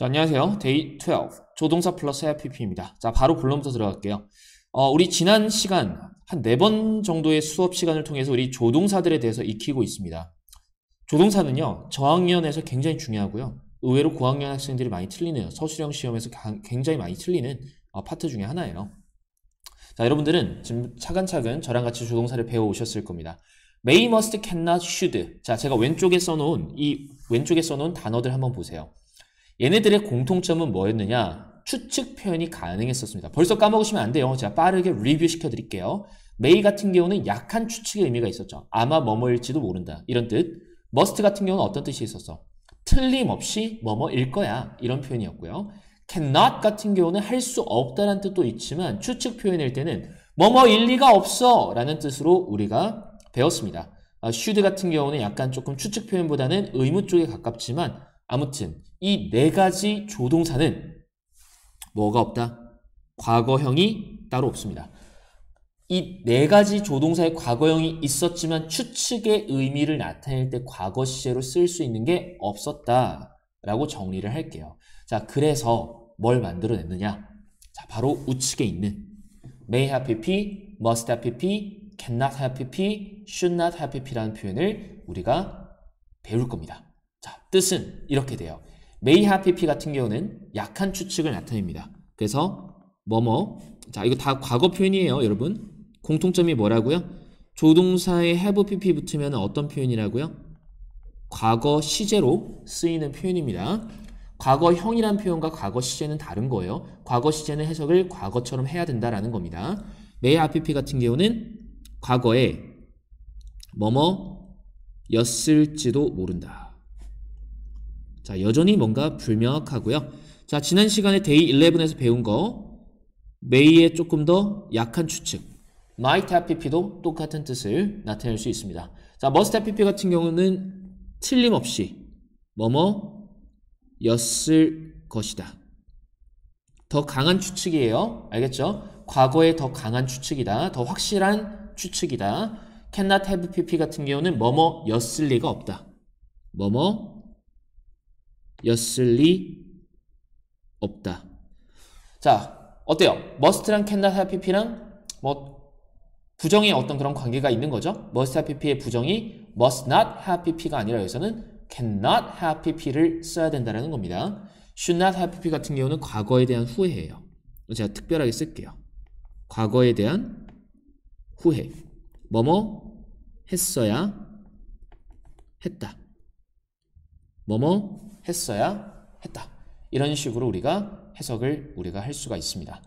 자, 안녕하세요. 데이 12. 조동사 플러스 i p 피입니다 자, 바로 본론부터 들어갈게요. 어, 우리 지난 시간, 한 네 번 정도의 수업 시간을 통해서 우리 조동사들에 대해서 익히고 있습니다. 조동사는요, 저학년에서 굉장히 중요하고요. 의외로 고학년 학생들이 많이 틀리는, 서술형 시험에서 굉장히 많이 틀리는 어, 파트 중에 하나예요. 자, 여러분들은 지금 차근차근 저랑 같이 조동사를 배워오셨을 겁니다. may, must, cannot, should. 자, 제가 왼쪽에 써놓은, 이 왼쪽에 써놓은 단어들 한번 보세요. 얘네들의 공통점은 뭐였느냐? 추측 표현이 가능했었습니다. 벌써 까먹으시면 안 돼요. 제가 빠르게 리뷰 시켜드릴게요. 메이 같은 경우는 약한 추측의 의미가 있었죠. 아마 뭐뭐일지도 모른다. 이런 뜻. 머스트 같은 경우는 어떤 뜻이 있었어? 틀림없이 뭐뭐일 거야. 이런 표현이었고요. cannot 같은 경우는 할 수없다는 뜻도 있지만 추측 표현일 때는 뭐뭐 일리가 없어 라는 뜻으로 우리가 배웠습니다. 슈드 아, 같은 경우는 약간 조금 추측 표현보다는 의무 쪽에 가깝지만 아무튼 이 네 가지 조동사는 뭐가 없다? 과거형이 따로 없습니다. 이 네 가지 조동사의 과거형이 있었지만 추측의 의미를 나타낼 때 과거 시제로 쓸 수 있는 게 없었다라고 정리를 할게요. 자, 그래서 뭘 만들어냈느냐? 자, 바로 우측에 있는 may have pp, must have pp, cannot have pp, should not have pp라는 표현을 우리가 배울 겁니다. 자, 뜻은 이렇게 돼요. 메이하피 p 같은 경우는 약한 추측을 나타냅니다. 그래서 뭐뭐 자 이거 다 과거 표현이에요 여러분 공통점이 뭐라고요? 조동사에 have pp 붙으면 어떤 표현이라고요? 과거 시제로 쓰이는 표현입니다. 과거형이란 표현과 과거 시제는 다른 거예요. 과거 시제는 해석을 과거처럼 해야 된다라는 겁니다. may rpp 같은 경우는 과거에 뭐뭐였을지도 모른다. 자, 여전히 뭔가 불명확하고요. 자, 지난 시간에 데이 11에서 배운 거 메이의 조금 더 약한 추측 might have pp도 똑같은 뜻을 나타낼 수 있습니다. 자, must have pp 같은 경우는 틀림없이 뭐뭐였을 것이다. 더 강한 추측이에요. 알겠죠? 과거에 더 강한 추측이다. 더 확실한 추측이다. cannot have pp 같은 경우는 뭐뭐였을 리가 없다. 뭐뭐 였을 리 없다. 자, 어때요? 머스트랑 캔날 하피피랑 뭐 부정의 어떤 그런 관계가 있는 거죠. 머스트 하피피의 부정이 must not 하피피가 아니라 여기서는 cannot 하피피를 써야 된다는 겁니다. should not 하피피 같은 경우는 과거에 대한 후회예요. 제가 특별하게 쓸게요. 과거에 대한 후회. 뭐뭐 했어야 했다. 뭐뭐 했어야 했다. 이런 식으로 우리가 해석을 우리가 할 수가 있습니다.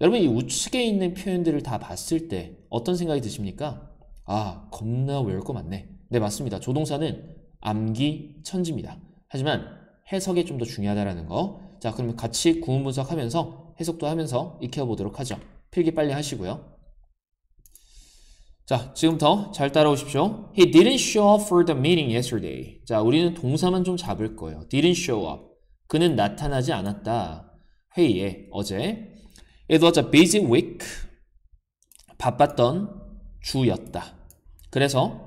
여러분 이 우측에 있는 표현들을 다 봤을 때 어떤 생각이 드십니까? 아 겁나 외울 거 많네. 네 맞습니다. 조동사는 암기 천지입니다. 하지만 해석이 좀 더중요하다는 거. 자 그러면 같이 구문분석하면서 해석도 하면서 익혀보도록 하죠. 필기 빨리 하시고요. 자, 지금부터 잘 따라오십시오. He didn't show up for the meeting yesterday. 자, 우리는 동사만 좀 잡을 거예요. didn't show up. 그는 나타나지 않았다. 회의에 어제. It was a busy week. 바빴던 주였다. 그래서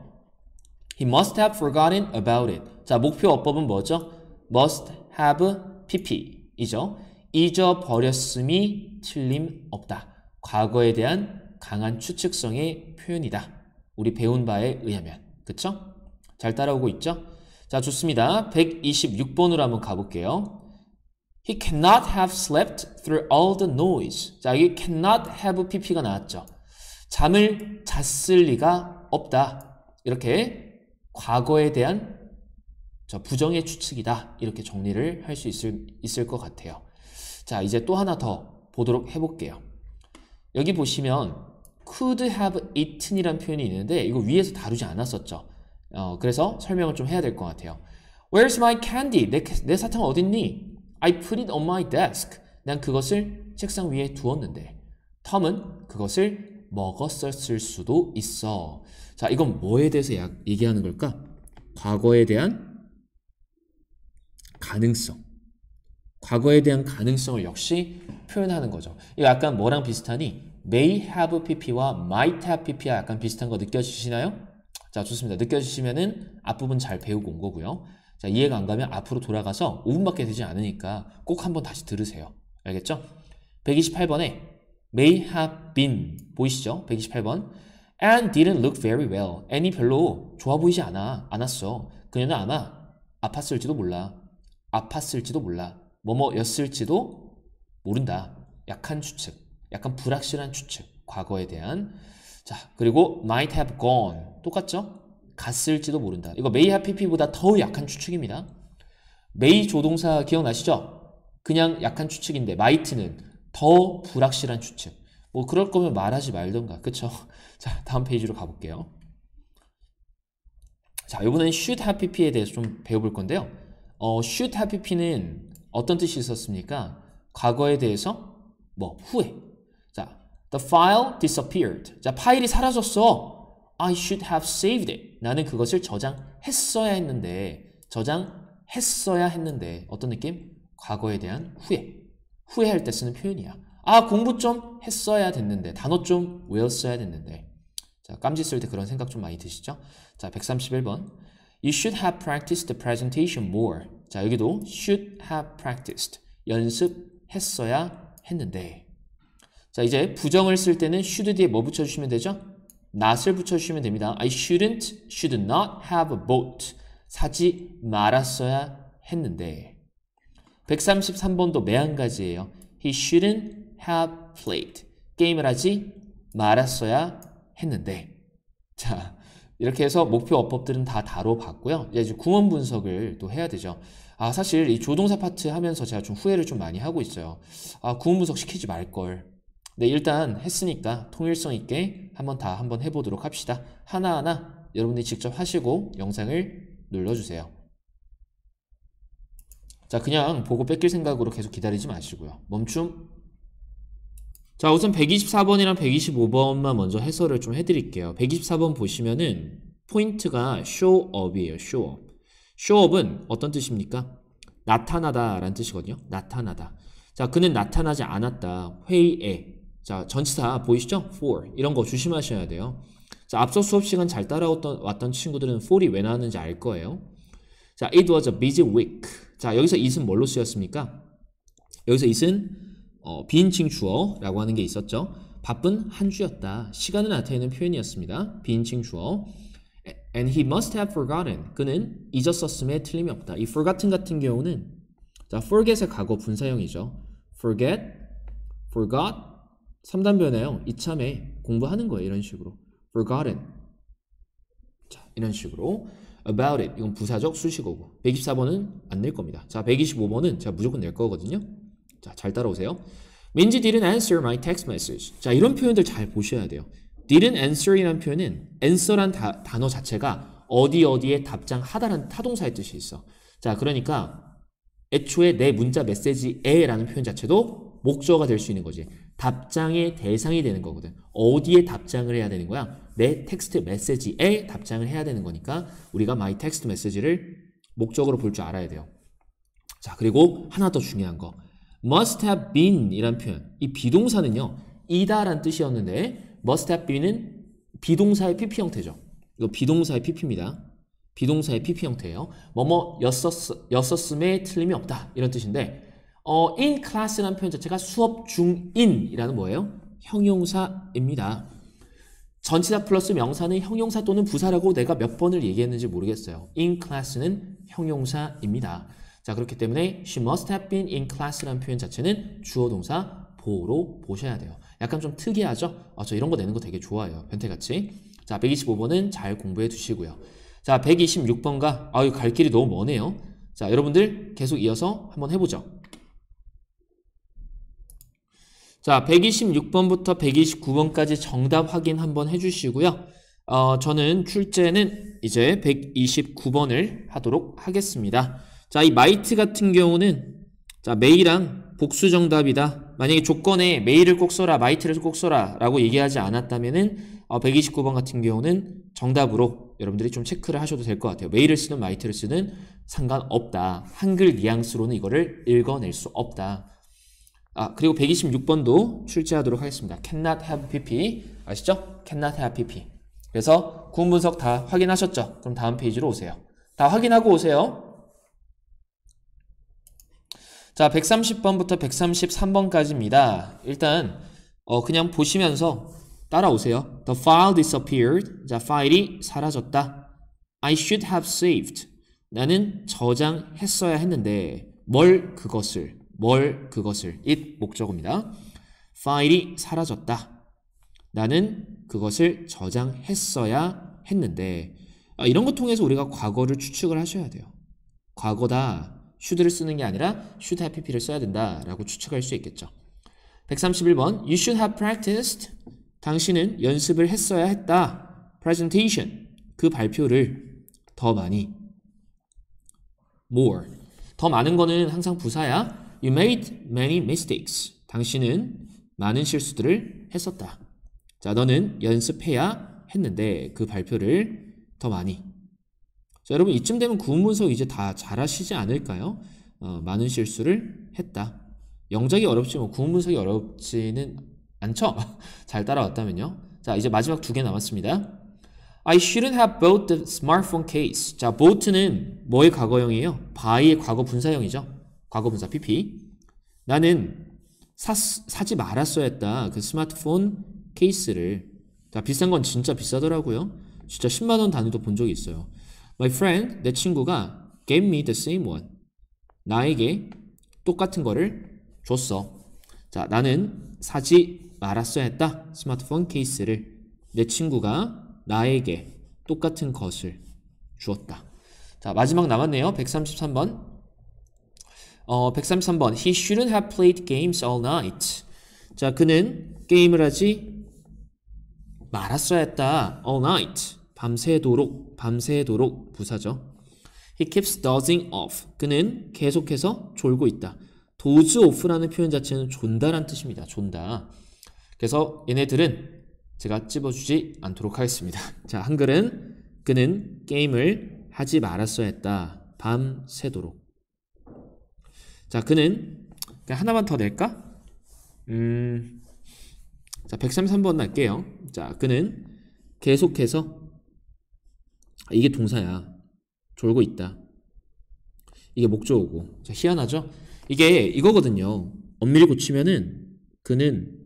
He must have forgotten about it. 자, 목표 어법은 뭐죠? must have pp이죠. 잊어버렸음이 틀림없다. 과거에 대한 강한 추측성의 표현이다. 우리 배운 바에 의하면. 그쵸? 잘 따라오고 있죠? 자, 좋습니다. 126번으로 한번 가볼게요. He cannot have slept through all the noise. 자, 여기 cannot have pp가 나왔죠. 잠을 잤을 리가 없다. 이렇게 과거에 대한 저 부정의 추측이다. 이렇게 정리를 할수 있을, 있을 것 같아요. 자, 이제 또 하나 더 보도록 해볼게요. 여기 보시면 could have eaten이란 표현이 있는데 이거 위에서 다루지 않았었죠. 어, 그래서 설명을 좀 해야 될 것 같아요. Where's my candy? 내, 내 사탕 어딨니? I put it on my desk. 난 그것을 책상 위에 두었는데. 텀은 그것을 먹었을 수도 있어. 자, 이건 뭐에 대해서 야, 얘기하는 걸까? 과거에 대한 가능성. 과거에 대한 가능성을 역시 표현하는 거죠. 이거 약간 뭐랑 비슷하니? may have pp와 might have pp와 약간 비슷한 거 느껴지시나요? 자 좋습니다. 느껴지시면은 앞부분 잘 배우고 온 거고요. 자 이해가 안 가면 앞으로 돌아가서 5분밖에 되지 않으니까 꼭 한번 다시 들으세요. 알겠죠? 128번에 may have been 보이시죠? 128번 and didn't look very well. a n n 별로 좋아 보이지 않아. 않았어. 그녀는 아마 아팠을지도 몰라. 아팠을지도 몰라. 뭐뭐였을지도 모른다. 약한 추측. 약간 불확실한 추측, 과거에 대한. 자, 그리고 might have gone. 똑같죠? 갔을지도 모른다. 이거 may have pp보다 더 약한 추측입니다. may 조동사 기억나시죠? 그냥 약한 추측인데 might는 더 불확실한 추측. 뭐 그럴 거면 말하지 말던가. 그쵸? 자, 다음 페이지로 가볼게요. 자, 이번엔 should have pp에 대해서 좀 배워볼 건데요. 어, should have pp는 어떤 뜻이 있었습니까? 과거에 대해서 뭐 후회, The file disappeared. 자, 파일이 사라졌어. I should have saved it. 나는 그것을 저장했어야 했는데, 저장했어야 했는데, 어떤 느낌? 과거에 대한 후회. 후회할 때 쓰는 표현이야. 아, 공부 좀 했어야 됐는데, 단어 좀 외웠어야 됐는데. 자, 깜지 쓸 때 그런 생각 좀 많이 드시죠? 자, 131번. You should have practiced the presentation more. 자, 여기도 should have practiced. 연습했어야 했는데. 자 이제 부정을 쓸 때는 should 뒤에 뭐 붙여주시면 되죠? not을 붙여주시면 됩니다. I shouldn't, should not have bought. 사지 말았어야 했는데 133번도 매한가지예요. He shouldn't have played. 게임을 하지 말았어야 했는데 자 이렇게 해서 목표 어법들은 다 다뤄봤고요. 이제 구문 분석을 또 해야 되죠. 아 사실 이 조동사 파트 하면서 제가 좀 후회를 좀 많이 하고 있어요. 아 구문 분석 시키지 말걸. 네, 일단 했으니까 통일성 있게 한번 다 한번 해보도록 합시다. 하나하나 여러분이 직접 하시고 영상을 눌러주세요. 자, 그냥 보고 뺏길 생각으로 계속 기다리지 마시고요. 멈춤. 자, 우선 124번이랑 125번만 먼저 해설을 좀 해드릴게요. 124번 보시면은 포인트가 쇼업이에요 쇼업 쇼업은 어떤 뜻입니까? 나타나다 라는 뜻이거든요. 나타나다. 자, 그는 나타나지 않았다. 회의에. 자, 전치사 보이시죠? for 이런 거 조심하셔야 돼요. 자, 앞서 수업 시간 잘 따라왔던 왔던 친구들은 for이 왜 나왔는지 알 거예요. 자, it was a busy week. 자, 여기서 it은 뭘로 쓰였습니까? 여기서 it은 어, 비인칭 주어라고 하는 게 있었죠. 바쁜 한 주였다. 시간을 나타내는 표현이었습니다. 비인칭 주어. And he must have forgotten. 그는 잊었었음에 틀림이 없다. 이 forgotten 같은 경우는 자, forget의 과거 분사형이죠. forget, forgot, 3단 변화형 이참에 공부하는 거예요. 이런 식으로. forgotten. 자, 이런 식으로 about it. 이건 부사적 수식어고. 124번은 안 낼 겁니다. 자, 125번은 제가 무조건 낼 거거든요. 자, 잘 따라오세요. 민지 didn't answer my text message. 자, 이런 표현들 잘 보셔야 돼요. didn't answer이란 표현은 answer란 다, 단어 자체가 어디 어디에 답장하다라는 타동사의 뜻이 있어. 자, 그러니까 애초에 내 문자 메시지에라는 표현 자체도 목적어가 될 수 있는 거지. 답장의 대상이 되는 거거든. 어디에 답장을 해야 되는 거야? 내 텍스트 메시지에 답장을 해야 되는 거니까 우리가 my 텍스트 메시지를 목적으로 볼 줄 알아야 돼요. 자, 그리고 하나 더 중요한 거. must have been 이란 표현. 이 비동사는요. 이다란 뜻이었는데 must have been은 비동사의 PP 형태죠. 이거 비동사의 PP입니다. 비동사의 PP 형태예요. 뭐뭐 였었음에 틀림이 없다. 이런 뜻인데 어, in class라는 표현 자체가 수업 중인이라는 뭐예요? 형용사입니다. 전치사 플러스 명사는 형용사 또는 부사라고 내가 몇 번을 얘기했는지 모르겠어요. in class는 형용사입니다. 자 그렇기 때문에 she must have been in class라는 표현 자체는 주어 동사 보로 보셔야 돼요. 약간 좀 특이하죠? 아, 저 이런 거 내는 거 되게 좋아해요. 변태같이. 자 125번은 잘 공부해 두시고요. 자 126번과 아유 갈 길이 너무 머네요. 자 여러분들 계속 이어서 한번 해보죠. 자, 126번부터 129번까지 정답 확인 한번 해주시고요. 어, 저는 출제는 이제 129번을 하도록 하겠습니다. 자, 이 마이트 같은 경우는 자, 메이랑 복수 정답이다. 만약에 조건에 메이를 꼭 써라, 마이트를 꼭 써라 라고 얘기하지 않았다면은 어, 129번 같은 경우는 정답으로 여러분들이 좀 체크를 하셔도 될 것 같아요. 메이를 쓰는 마이트를 쓰는 상관없다. 한글 뉘앙스로는 이거를 읽어낼 수 없다. 아, 그리고 126번도 출제하도록 하겠습니다. cannot have pp. 아시죠? cannot have pp. 그래서 구문 분석 다 확인하셨죠? 그럼 다음 페이지로 오세요. 다 확인하고 오세요. 자, 130번부터 133번까지입니다. 일단 어, 그냥 보시면서 따라오세요. The file disappeared. 자, 파일이 사라졌다. I should have saved. 나는 저장했어야 했는데 뭘 그것을 뭘 그것을 it 목적어입니다. 파일이 사라졌다. 나는 그것을 저장했어야 했는데 아, 이런 것 통해서 우리가 과거를 추측을 하셔야 돼요. 과거다. should를 쓰는 게 아니라 should have pp를 써야 된다라고 추측할 수 있겠죠. 131번 You should have practiced 당신은 연습을 했어야 했다. presentation 그 발표를 더 많이 more 더 많은 거는 항상 부사야. You made many mistakes. 당신은 많은 실수들을 했었다. 자, 너는 연습해야 했는데 그 발표를 더 많이. 자, 여러분 이쯤 되면 구문 서 이제 다 잘하시지 않을까요? 어, 많은 실수를 했다. 영작이 어렵지만 뭐 구문 서석이 어렵지는 않죠? 잘 따라왔다면요. 자, 이제 마지막 두 개 남았습니다. I shouldn't have bought the smartphone case. 자, bought는 뭐의 과거형이에요? by의 과거 분사형이죠. 과거분사 PP. 나는 사, 사지 말았어야 했다. 그 스마트폰 케이스를. 자, 비싼 건 진짜 비싸더라고요. 진짜 10만원 단위도 본 적이 있어요. My friend, 내 친구가 gave me the same one. 나에게 똑같은 거를 줬어. 자, 나는 사지 말았어야 했다. 스마트폰 케이스를. 내 친구가 나에게 똑같은 것을 주었다. 자, 마지막 남았네요. 133번. 어, 133번 He shouldn't have played games all night. 자, 그는 게임을 하지 말았어야 했다. All night. 밤새도록, 밤새도록 부사죠. He keeps dozing off. 그는 계속해서 졸고 있다. 도즈 오프라는 표현 자체는 존다란 뜻입니다. 존다. 그래서 얘네들은 제가 찝어주지 않도록 하겠습니다. 자, 한글은 그는 게임을 하지 말았어야 했다. 밤새도록. 자, 그는 하나만 더 낼까? 음. 자, 133번 날게요. 자, 그는 계속해서 아, 이게 동사야. 졸고 있다. 이게 목조오고. 자, 희한하죠? 이게 이거거든요. 엄밀히 고치면은 그는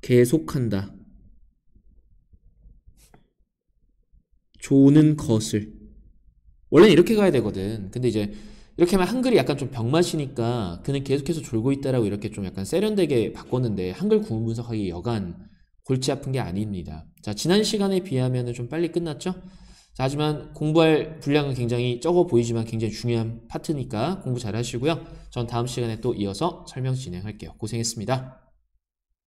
계속한다. 조는 것을 원래 이렇게 가야 되거든. 근데 이제 이렇게 하면 한글이 약간 좀 병맛이니까 그는 계속해서 졸고 있다라고 이렇게 좀 약간 세련되게 바꿨는데 한글 구문 분석하기 여간 골치 아픈 게 아닙니다. 자, 지난 시간에 비하면 좀 빨리 끝났죠? 자, 하지만 공부할 분량은 굉장히 적어 보이지만 굉장히 중요한 파트니까 공부 잘 하시고요. 전 다음 시간에 또 이어서 설명 진행할게요. 고생했습니다.